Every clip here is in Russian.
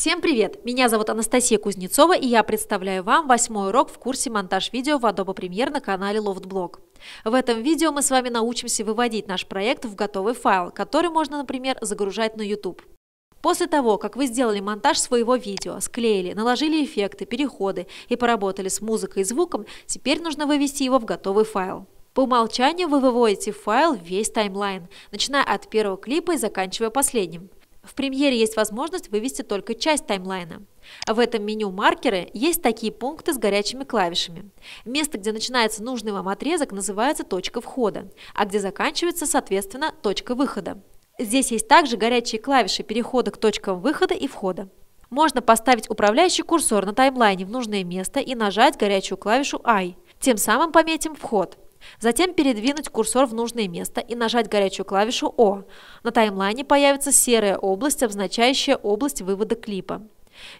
Всем привет! Меня зовут Анастасия Кузнецова и я представляю вам восьмой урок в курсе монтаж видео в Adobe Premiere на канале LoftBlog. В этом видео мы с вами научимся выводить наш проект в готовый файл, который можно, например, загружать на YouTube. После того, как вы сделали монтаж своего видео, склеили, наложили эффекты, переходы и поработали с музыкой и звуком, теперь нужно вывести его в готовый файл. По умолчанию вы выводите в файл весь таймлайн, начиная от первого клипа и заканчивая последним. В премьере есть возможность вывести только часть таймлайна. В этом меню маркеры есть такие пункты с горячими клавишами. Место, где начинается нужный вам отрезок, называется точка входа, а где заканчивается, соответственно, точка выхода. Здесь есть также горячие клавиши перехода к точкам выхода и входа. Можно поставить управляющий курсор на таймлайне в нужное место и нажать горячую клавишу I. Тем самым пометим вход. Затем передвинуть курсор в нужное место и нажать горячую клавишу «О». На таймлайне появится серая область, обозначающая область вывода клипа.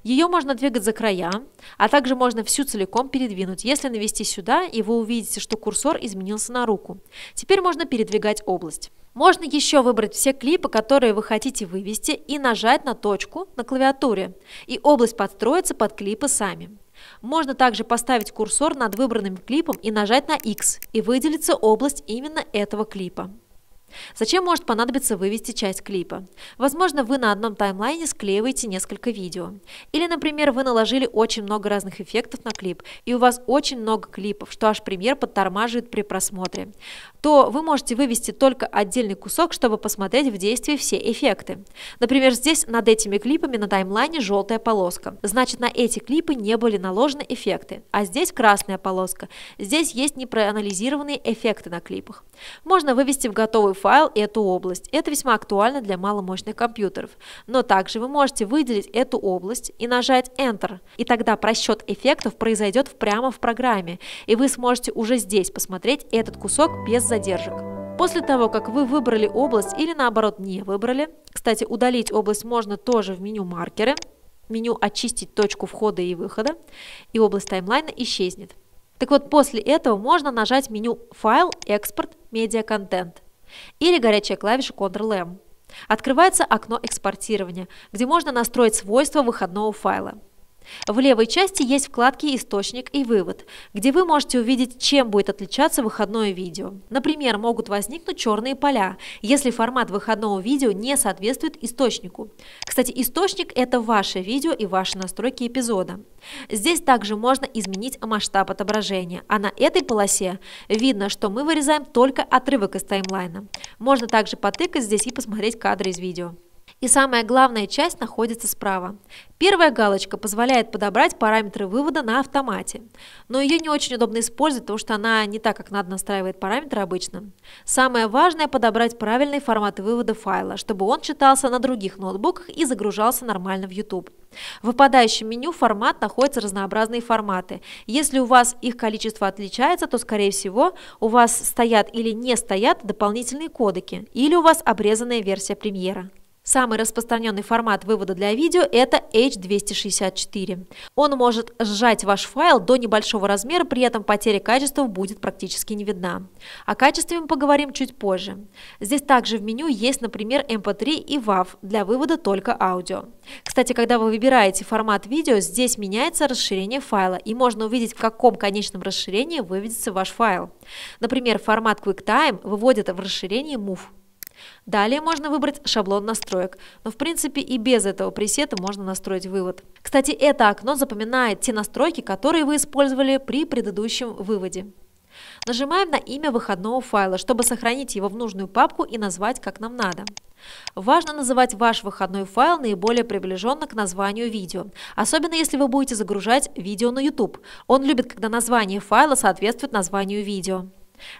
Ее можно двигать за края, а также можно всю целиком передвинуть. Если навести сюда, и вы увидите, что курсор изменился на руку. Теперь можно передвигать область. Можно еще выбрать все клипы, которые вы хотите вывести, и нажать на точку на клавиатуре, и область подстроится под клипы сами. Можно также поставить курсор над выбранным клипом и нажать на X, и выделится область именно этого клипа. Зачем может понадобиться вывести часть клипа? Возможно, вы на одном таймлайне склеиваете несколько видео. Или, например, вы наложили очень много разных эффектов на клип, и у вас очень много клипов, что аж пример подтормаживает при просмотре. То вы можете вывести только отдельный кусок, чтобы посмотреть в действии все эффекты. Например, здесь над этими клипами на таймлайне желтая полоска. Значит, на эти клипы не были наложены эффекты. А здесь красная полоска. Здесь есть непроанализированные эффекты на клипах. Можно вывести в готовый файл и эту область. Это весьма актуально для маломощных компьютеров. Но также вы можете выделить эту область и нажать Enter. И тогда просчет эффектов произойдет прямо в программе. И вы сможете уже здесь посмотреть этот кусок без задержек. После того, как вы выбрали область или наоборот не выбрали, кстати, удалить область можно тоже в меню маркеры, меню «Очистить точку входа и выхода», и область таймлайна исчезнет. Так вот, после этого можно нажать меню «Файл», «Экспорт», «Медиа контент» или горячая клавиша Ctrl-M. Открывается окно экспортирования, где можно настроить свойства выходного файла. В левой части есть вкладки «Источник» и «Вывод», где вы можете увидеть, чем будет отличаться выходное видео. Например, могут возникнуть черные поля, если формат выходного видео не соответствует источнику. Кстати, источник – это ваше видео и ваши настройки эпизода. Здесь также можно изменить масштаб отображения, а на этой полосе видно, что мы вырезаем только отрывок из таймлайна. Можно также потыкать здесь и посмотреть кадры из видео. И самая главная часть находится справа. Первая галочка позволяет подобрать параметры вывода на автомате, но ее не очень удобно использовать, потому что она не так, как надо настраивает параметры обычно. Самое важное – подобрать правильный формат вывода файла, чтобы он читался на других ноутбуках и загружался нормально в YouTube. В выпадающем меню формат находятся разнообразные форматы. Если у вас их количество отличается, то, скорее всего, у вас стоят или не стоят дополнительные кодеки, или у вас обрезанная версия премьера. Самый распространенный формат вывода для видео – это H264. Он может сжать ваш файл до небольшого размера, при этом потеря качества будет практически не видна. О качестве мы поговорим чуть позже. Здесь также в меню есть, например, MP3 эм и WAV для вывода только аудио. Кстати, когда вы выбираете формат видео, здесь меняется расширение файла, и можно увидеть, в каком конечном расширении выведется ваш файл. Например, формат QuickTime выводит в расширении MOV. Далее можно выбрать шаблон настроек, но в принципе и без этого пресета можно настроить вывод. Кстати, это окно запоминает те настройки, которые вы использовали при предыдущем выводе. Нажимаем на имя выходного файла, чтобы сохранить его в нужную папку и назвать как нам надо. Важно называть ваш выходной файл наиболее приближенно к названию видео, особенно если вы будете загружать видео на YouTube. Он любит, когда название файла соответствует названию видео.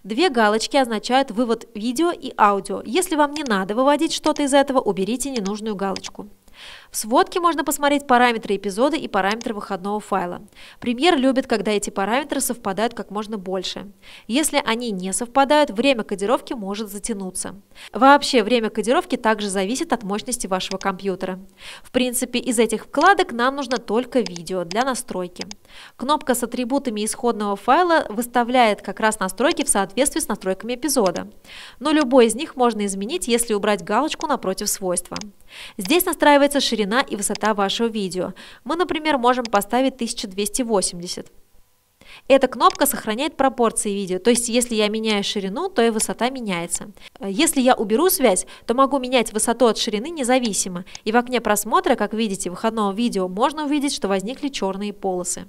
Две галочки означают вывод видео и аудио. Если вам не надо выводить что-то из этого, уберите ненужную галочку. В сводке можно посмотреть параметры эпизода и параметры выходного файла. Премьер любит, когда эти параметры совпадают как можно больше. Если они не совпадают, время кодировки может затянуться. Вообще, время кодировки также зависит от мощности вашего компьютера. В принципе, из этих вкладок нам нужно только видео для настройки. Кнопка с атрибутами исходного файла выставляет как раз настройки в соответствии с настройками эпизода. Но любой из них можно изменить, если убрать галочку напротив свойства. Здесь настраивается определяется ширина и высота вашего видео. Мы, например, можем поставить 1280. Эта кнопка сохраняет пропорции видео, то есть если я меняю ширину, то и высота меняется. Если я уберу связь, то могу менять высоту от ширины независимо, и в окне просмотра, как видите, выходного видео можно увидеть, что возникли черные полосы.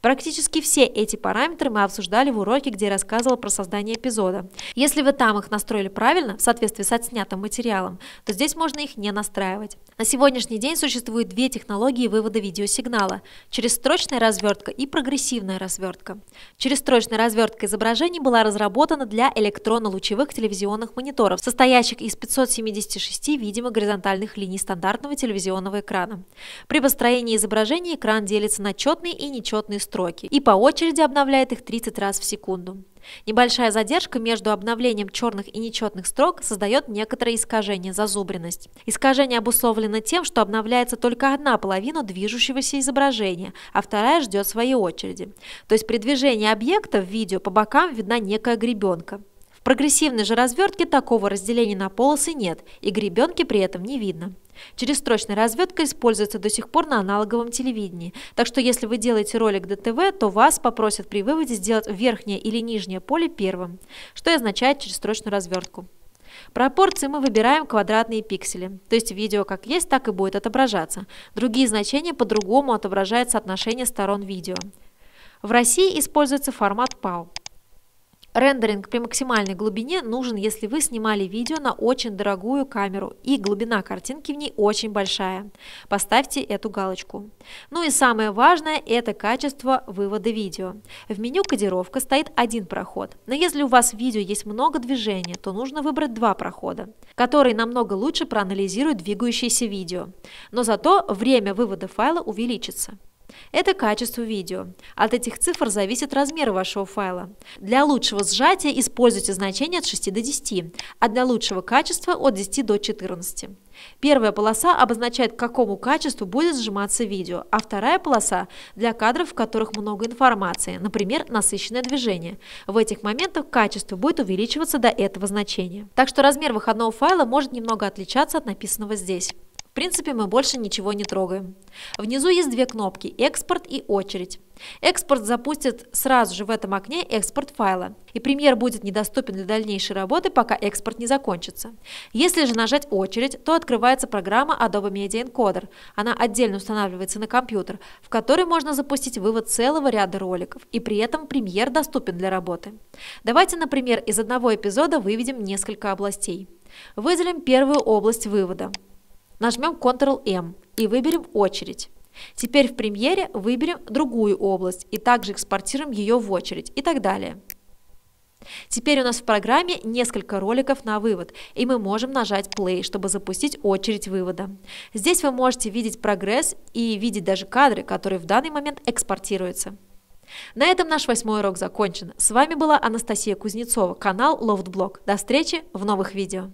Практически все эти параметры мы обсуждали в уроке, где я рассказывала про создание эпизода. Если вы там их настроили правильно, в соответствии с отснятым материалом, то здесь можно их не настраивать. На сегодняшний день существует две технологии вывода видеосигнала – через строчная развертка и прогрессивная развертка. Через строчная развертка изображений была разработана для электронно-лучевых телевизионных мониторов, состоящих из 576 видимо горизонтальных линий стандартного телевизионного экрана. При построении изображения экран делится на четные и нечетные частотные строки и по очереди обновляет их 30 раз в секунду. Небольшая задержка между обновлением черных и нечетных строк создает некоторое искажение, зазубренность. Искажение обусловлено тем, что обновляется только одна половина движущегося изображения, а вторая ждет своей очереди. То есть при движении объекта в видео по бокам видна некая гребенка прогрессивной же развертке такого разделения на полосы нет, и гребенки при этом не видно. Черестрочная развертка используется до сих пор на аналоговом телевидении, так что если вы делаете ролик ДТВ, то вас попросят при выводе сделать верхнее или нижнее поле первым, что и означает черестрочную развертку. Пропорции мы выбираем квадратные пиксели, то есть видео как есть, так и будет отображаться. Другие значения по-другому отображают соотношение сторон видео. В России используется формат PAL. Рендеринг при максимальной глубине нужен, если вы снимали видео на очень дорогую камеру и глубина картинки в ней очень большая. Поставьте эту галочку. Ну и самое важное – это качество вывода видео. В меню «Кодировка» стоит один проход, но если у вас в видео есть много движения, то нужно выбрать два прохода, которые намного лучше проанализируют двигающееся видео, но зато время вывода файла увеличится. Это качество видео. От этих цифр зависит размер вашего файла. Для лучшего сжатия используйте значение от 6 до 10, а для лучшего качества от 10 до 14. Первая полоса обозначает, к какому качеству будет сжиматься видео, а вторая полоса – для кадров, в которых много информации, например, насыщенное движение. В этих моментах качество будет увеличиваться до этого значения. Так что размер выходного файла может немного отличаться от написанного здесь. В принципе, мы больше ничего не трогаем. Внизу есть две кнопки «Экспорт» и «Очередь». Экспорт запустит сразу же в этом окне экспорт файла, и премьер будет недоступен для дальнейшей работы, пока экспорт не закончится. Если же нажать «Очередь», то открывается программа Adobe Media Encoder. Она отдельно устанавливается на компьютер, в который можно запустить вывод целого ряда роликов, и при этом премьер доступен для работы. Давайте, например, из одного эпизода выведем несколько областей. Выделим первую область вывода – Нажмем Ctrl-M и выберем «Очередь». Теперь в премьере выберем другую область и также экспортируем ее в очередь и так далее. Теперь у нас в программе несколько роликов на вывод, и мы можем нажать play, чтобы запустить очередь вывода. Здесь вы можете видеть прогресс и видеть даже кадры, которые в данный момент экспортируются. На этом наш восьмой урок закончен. С вами была Анастасия Кузнецова, канал LoftBlog. До встречи в новых видео.